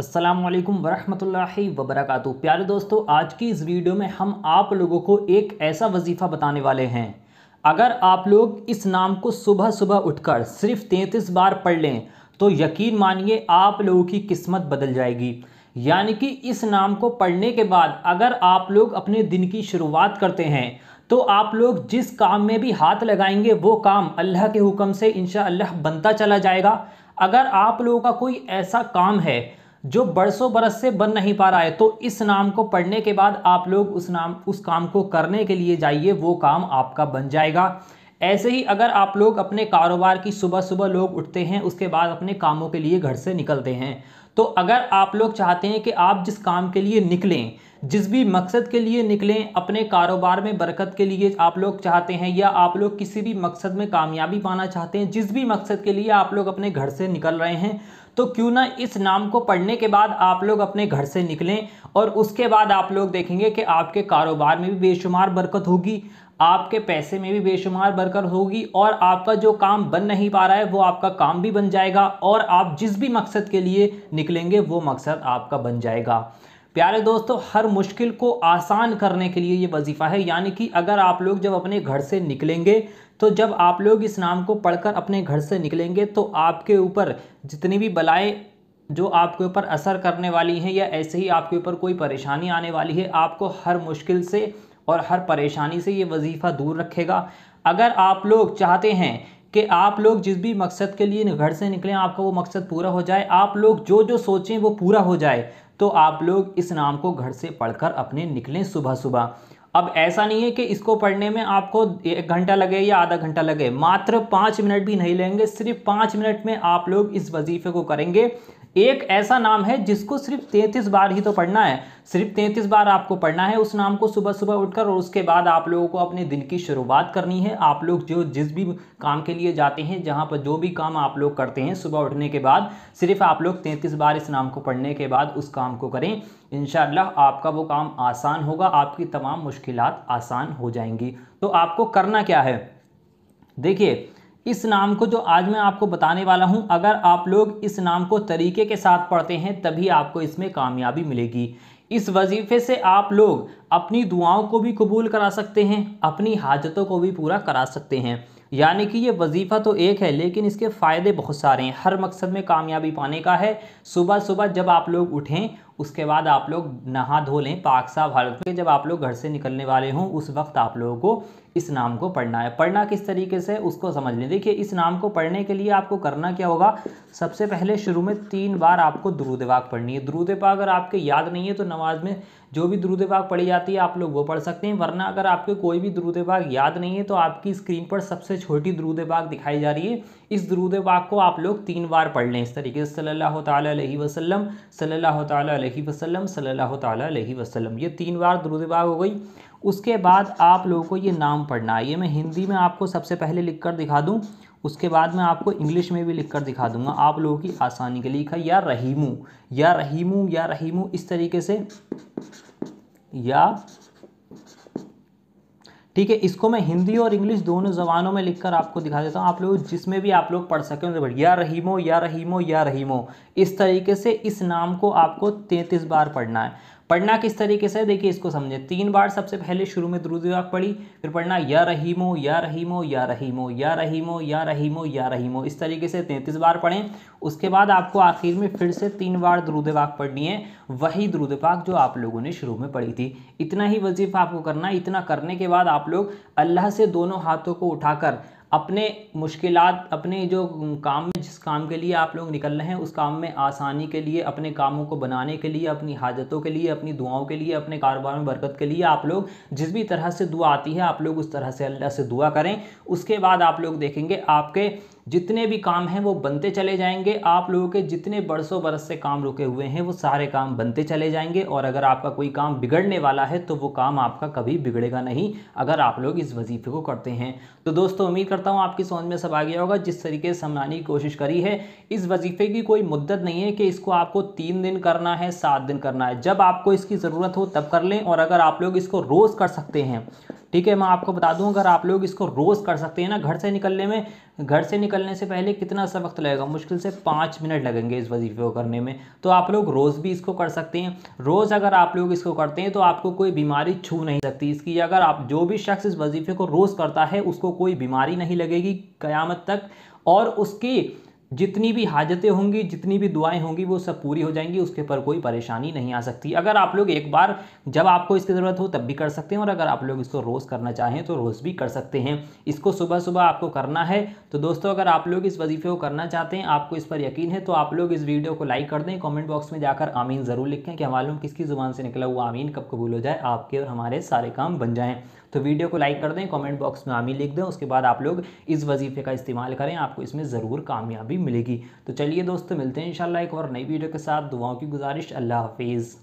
असलम वरहमतुल्लाहि वबरक प्यारे दोस्तों आज की इस वीडियो में हम आप लोगों को एक ऐसा वजीफ़ा बताने वाले हैं अगर आप लोग इस नाम को सुबह सुबह उठकर सिर्फ तैंतीस बार पढ़ लें तो यकीन मानिए आप लोगों की किस्मत बदल जाएगी यानी कि इस नाम को पढ़ने के बाद अगर आप लोग अपने दिन की शुरुआत करते हैं तो आप लोग जिस काम में भी हाथ लगाएंगे वो काम अल्लाह के हुक्म से इन बनता चला जाएगा अगर आप लोगों का कोई ऐसा काम है जो बरसों बरस से बन नहीं पा रहा है तो इस नाम को पढ़ने के बाद आप लोग उस नाम उस काम को करने के लिए जाइए वो काम आपका बन जाएगा ऐसे ही अगर आप लोग अपने कारोबार की सुबह सुबह लोग उठते हैं उसके बाद अपने कामों के लिए घर से निकलते हैं तो अगर आप लोग चाहते हैं कि आप जिस काम के लिए निकलें जिस भी मकसद के लिए निकलें अपने कारोबार में बरकत के लिए आप लोग चाहते हैं या आप लोग किसी भी मकसद में कामयाबी पाना चाहते हैं जिस भी मकसद के लिए आप लोग अपने घर से निकल रहे हैं तो क्यों ना इस नाम को पढ़ने के बाद आप लोग अपने घर से निकलें और उसके बाद आप लोग देखेंगे कि आपके कारोबार में भी बेशुमार बरकत होगी आपके पैसे में भी बेशुमार बरकत होगी और आपका जो काम बन नहीं पा रहा है वो आपका काम भी बन जाएगा और आप जिस भी मकसद के लिए निकलेंगे वो मकसद आपका बन जाएगा प्यारे दोस्तों हर मुश्किल को आसान करने के लिए ये वजीफ़ा है यानी कि अगर आप लोग जब अपने घर से निकलेंगे तो जब आप लोग इस नाम को पढ़कर अपने घर से निकलेंगे तो आपके ऊपर जितनी भी बलाएँ जो आपके ऊपर असर करने वाली हैं या ऐसे ही आपके ऊपर कोई परेशानी आने वाली है आपको हर मुश्किल से और हर परेशानी से ये वजीफ़ा दूर रखेगा अगर आप लोग चाहते हैं कि आप लोग जिस भी मकसद के लिए घर से निकलें आपका वो मकसद पूरा हो जाए आप लोग जो जो सोचें वो पूरा हो जाए तो आप लोग इस नाम को घर से पढ़कर अपने निकलें सुबह सुबह अब ऐसा नहीं है कि इसको पढ़ने में आपको एक घंटा लगे या आधा घंटा लगे मात्र पाँच मिनट भी नहीं लेंगे सिर्फ पाँच मिनट में आप लोग इस वजीफे को करेंगे एक ऐसा नाम है जिसको सिर्फ तैंतीस बार ही तो पढ़ना है सिर्फ तैंतीस बार आपको पढ़ना है उस नाम को सुबह सुबह उठकर और उसके बाद आप लोगों को अपने दिन की शुरुआत करनी है आप लोग जो जिस भी काम के लिए जाते हैं जहाँ पर जो भी काम आप लोग करते हैं सुबह उठने के बाद सिर्फ आप लोग तैंतीस बार इस नाम को पढ़ने के बाद उस काम को करें इन आपका वो काम आसान होगा आपकी तमाम मुश्किल आसान हो जाएंगी तो आपको करना क्या है देखिए इस नाम को जो आज मैं आपको बताने वाला हूं अगर आप लोग इस नाम को तरीके के साथ पढ़ते हैं तभी आपको इसमें कामयाबी मिलेगी इस वजीफे से आप लोग अपनी दुआओं को भी कबूल करा सकते हैं अपनी हाजतों को भी पूरा करा सकते हैं यानी कि ये वजीफ़ा तो एक है लेकिन इसके फ़ायदे बहुत सारे हैं हर मकसद में कामयाबी पाने का है सुबह सुबह जब आप लोग उठें उसके बाद आप लोग नहा धो लें पाक साफ भारत में जब आप लोग घर से निकलने वाले हों उस वक्त आप लोगों को इस नाम को पढ़ना है पढ़ना किस तरीके से उसको समझ लें देखिए इस नाम को पढ़ने के लिए आपको करना क्या होगा सबसे पहले शुरू में तीन बार आपको द्रुद पाक पढ़नी है द्रुद पाक अगर आपके याद नहीं है तो नमाज में जो भी द्रुद पाक पढ़ी जाती है आप लोग वो पढ़ सकते हैं वरना अगर आपके कोई भी द्रुद पाक याद नहीं है तो आपकी स्क्रीन पर सबसे छोटी द्रुद पाक दिखाई जा रही है इस द्रुद पाक को आप लोग तीन बार पढ़ लें इस तरीके से सल्ला तसल्लम सल्ला अलैहि वसल्लम सल्लल्लाहु ताला अलैहि वसल्लम ये तीन बार दरूद हो गई उसके बाद आप लोगों को ये नाम पढ़ना है ये मैं हिंदी में आपको सबसे पहले लिख कर दिखा दूँ उसके बाद मैं आपको इंग्लिश में भी लिख कर दिखा दूँगा आप लोगों की आसानी के लिए लिखा या रहीमू या रहीमू या रहीमू इस तरीके से या ठीक है इसको मैं हिंदी और इंग्लिश दोनों जबानों में लिखकर आपको दिखा देता हूँ आप लोग जिसमें भी आप लोग पढ़ सकें उनसे या रहीमो या रहीमो या रहीमो इस तरीके से इस नाम को आपको तैंतीस बार पढ़ना है पढ़ना किस तरीके से देखिए इसको समझे तीन बार सबसे पहले शुरू में द्रुद पढ़ी फिर पढ़ना या रहीमो या रहीमो या रहीमो या रहीमो या रहीमो या रहीमो इस तरीके से तैंतीस बार पढ़ें उसके बाद आपको आखिर में फिर से तीन बार दुरुद पढ़नी है वही द्रुद पाक जो आप लोगों ने शुरू में पढ़ी थी इतना ही वजीफ़ा आपको करना इतना करने के बाद आप लोग अल्लाह से दोनों हाथों को उठाकर अपने मुश्किल अपने जो काम में जिस काम के लिए आप लोग निकल रहे हैं उस काम में आसानी के लिए अपने कामों को बनाने के लिए अपनी हाजतों के लिए अपनी दुआओं के लिए अपने कारोबार में बरकत के लिए आप लोग जिस भी तरह से दुआ आती है आप लोग उस तरह से अल्लाह से दुआ करें उसके बाद आप लोग देखेंगे आपके जितने भी काम हैं वो बनते चले जाएंगे आप लोगों के जितने बरसों बरस से काम रुके हुए हैं वो सारे काम बनते चले जाएंगे और अगर आपका कोई काम बिगड़ने वाला है तो वो काम आपका कभी बिगड़ेगा नहीं अगर आप लोग इस वजीफे को करते हैं तो दोस्तों उम्मीद करता हूँ आपकी समझ में सब आ गया होगा जिस तरीके से समझाने की कोशिश करी है इस वजीफे की कोई मुद्दत नहीं है कि इसको आपको तीन दिन करना है सात दिन करना है जब आपको इसकी ज़रूरत हो तब कर लें और अगर आप लोग इसको रोज़ कर सकते हैं ठीक है मैं आपको बता दूं अगर आप लोग इसको रोज़ कर सकते हैं ना घर से निकलने में घर से निकलने से पहले कितना सा वक्त लगेगा मुश्किल से पाँच मिनट लगेंगे इस वजीफे को करने में तो आप लोग रोज़ भी इसको कर सकते हैं रोज़ अगर आप लोग इसको करते हैं तो आपको कोई बीमारी छू नहीं सकती इसकी अगर आप जो भी शख्स इस वजीफे को रोज़ करता है उसको कोई बीमारी नहीं लगेगी क़्यामत तक और उसकी जितनी भी हाजतें होंगी जितनी भी दुआएं होंगी वो सब पूरी हो जाएंगी उसके पर कोई परेशानी नहीं आ सकती अगर आप लोग एक बार जब आपको इसकी ज़रूरत हो तब भी कर सकते हैं और अगर आप लोग इसको रोज़ करना चाहें तो रोज़ भी कर सकते हैं इसको सुबह सुबह आपको करना है तो दोस्तों अगर आप लोग इस वजीफ़े को करना चाहते हैं आपको इस पर यकीन है तो आप लोग इस वीडियो को लाइक कर दें कॉमेंट बॉक्स में जाकर आमीन ज़रूर लिखें कि मालूम किसकी ज़ुबान से निकला हुआ आमीन कब कबूल हो जाए आपके और हमारे सारे काम बन जाएँ तो वीडियो को लाइक कर दें कॉमेंट बॉक्स में आमीन लिख दें उसके बाद आप लोग इस वजीफ़े का इस्तेमाल करें आपको इसमें ज़रूर कामयाबी मिलेगी तो चलिए दोस्तों मिलते हैं इंशाल्लाह एक और नई वीडियो के साथ दुआओं की गुजारिश अल्लाह हाफिज़